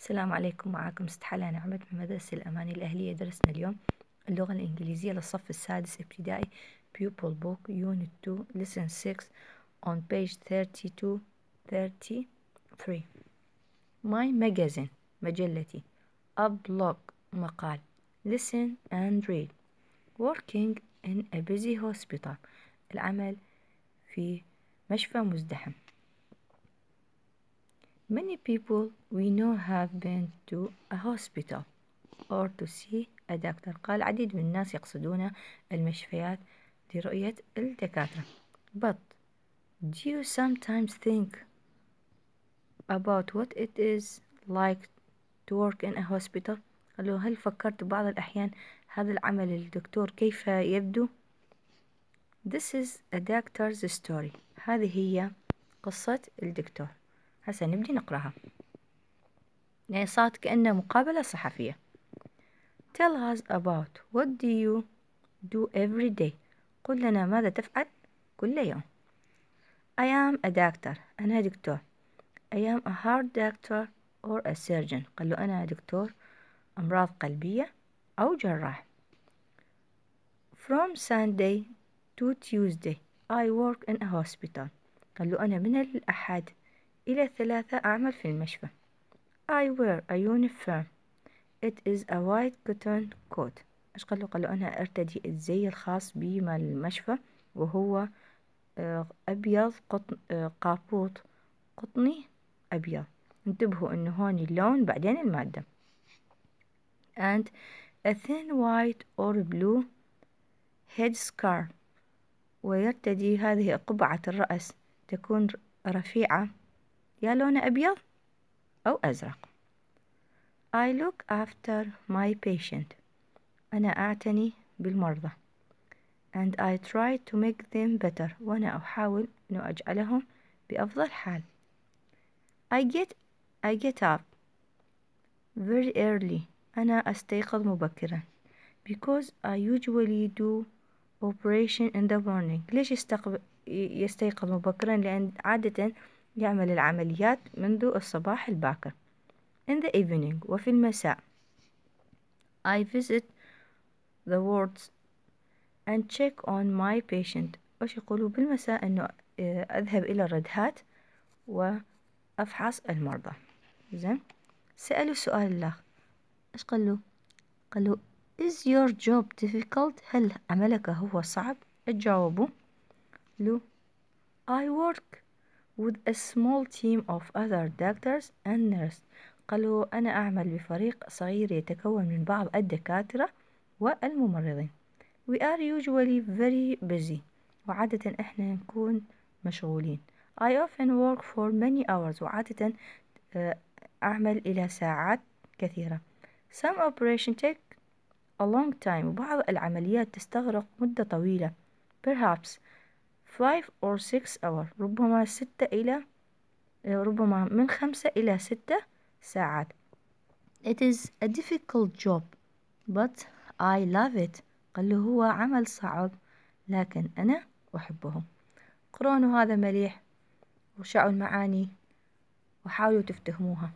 السلام عليكم معكم استحالة نعمة من مدرسة الأماني الأهلية درسنا اليوم اللغة الإنجليزية للصف السادس ابتدائي Pupil Book Unit 2 Lesson 6 on page 32 33 My magazine مجلتي A blog مقال Listen and read Working in a busy hospital العمل في مشفى مزدحم Many people we know have been to a hospital or to see a doctor قال العديد من الناس يقصدون المشفيات لرؤية الدكاترة but do you sometimes think about what it is like to work in a hospital قالوا هل فكرت بعض الأحيان هذا العمل الدكتور كيف يبدو This is a doctor's story هذه هي قصة الدكتور هسه نبدي نقراها يعني صارت كأنها مقابلة صحفية Tell us about what do you do every day قل لنا ماذا تفعل كل يوم I am a doctor أنا دكتور I am a heart doctor or a surgeon قال له أنا دكتور أمراض قلبية أو جراح From Sunday to Tuesday I work in a hospital قال له أنا من الأحد إلى ثلاثة أعمل في المشفى I wear a uniform It is a white cotton coat إيش قالوا قالوا أنا أرتدي الزي الخاص بي مال المشفى وهو آه، أبيض قطن آه، قابوط قطني أبيض انتبهوا أنه هون اللون بعدين المادة and a thin white or blue head scarf ويرتدي هذه قبعة الرأس تكون رفيعة يا لون أبيض أو أزرق I look after my patient أنا أعتني بالمرضى and I try to make them better وأنا أحاول أن أجعلهم بأفضل حال I get I get up very early أنا أستيقظ مبكرا because I usually do operation in the morning ليش يستيقظ مبكرا لأن عادة يعمل العمليات منذ الصباح الباكر in the evening وفي المساء I visit the wards and check on my patient وش يقولوا بالمساء أنه آه، أذهب إلى الردهات وأفحص المرضى زين سألوا السؤال الأخ إيش قال له قال له is your job difficult هل عملك هو صعب اجاوبوا له I work with a small team of other doctors and nurses قالوا أنا أعمل بفريق صغير يتكون من بعض الدكاترة والممرضين we are usually very busy وعادة إحنا نكون مشغولين I often work for many hours وعادة آه، أعمل إلى ساعات كثيرة some operations take a long time وبعض العمليات تستغرق مدة طويلة perhaps five or six hours ربما ستة إلى آه، ربما من خمسة إلى ستة ساعات It is a difficult job but I love it قال له هو عمل صعب لكن أنا أحبه قرأوا هذا مليح وشعوا المعاني وحاولوا تفتهموها